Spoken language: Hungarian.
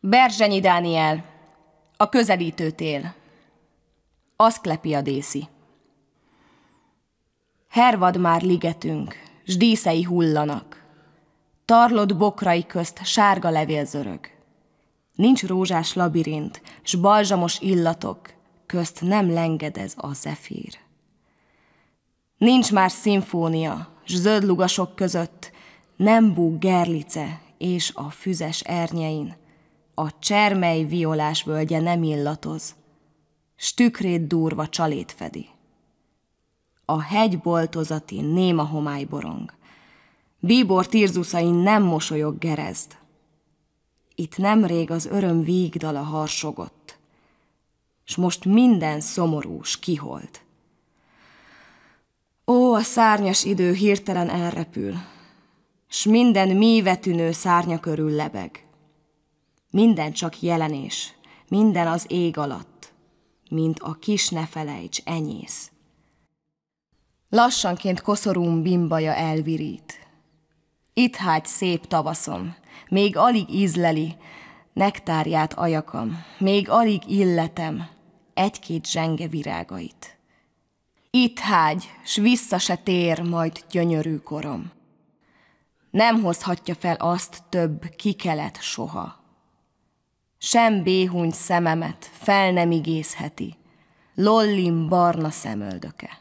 Berzsenyi Dániel, a közelítő tél. Aszklepiadészi. Hervad már ligetünk, s díszei hullanak. Tarlott bokrai közt sárga levél zörög. Nincs rózsás labirint, s balzsamos illatok, közt nem lengedez a zefír. Nincs már szimfónia, s zöld lugasok között nem búg gerlice és a füzes ernyein, a csermely violás völgye nem illatoz, stükrét durva csalét fedi. A hegy boltozati néma homály borong, bíbor tirzuszain nem mosolyog gerezd. Itt nemrég az öröm vígdala harsogott, s most minden szomorús kiholt. Ó, a szárnyas idő hirtelen elrepül, s minden mévetűnő szárnya körül lebeg. Minden csak jelenés, minden az ég alatt, mint a kis ne felejts enyész. Lassanként koszorúm bimbaja elvirít. Itt hágy szép tavaszom, még alig ízleli, nektárját ajakam, még alig illetem egy-két zsenge virágait. Itt hágy, s vissza se tér majd gyönyörű korom. Nem hozhatja fel azt több kikelet soha. Sem béhuny szememet fel nem igézheti, lollim barna szemöldöke.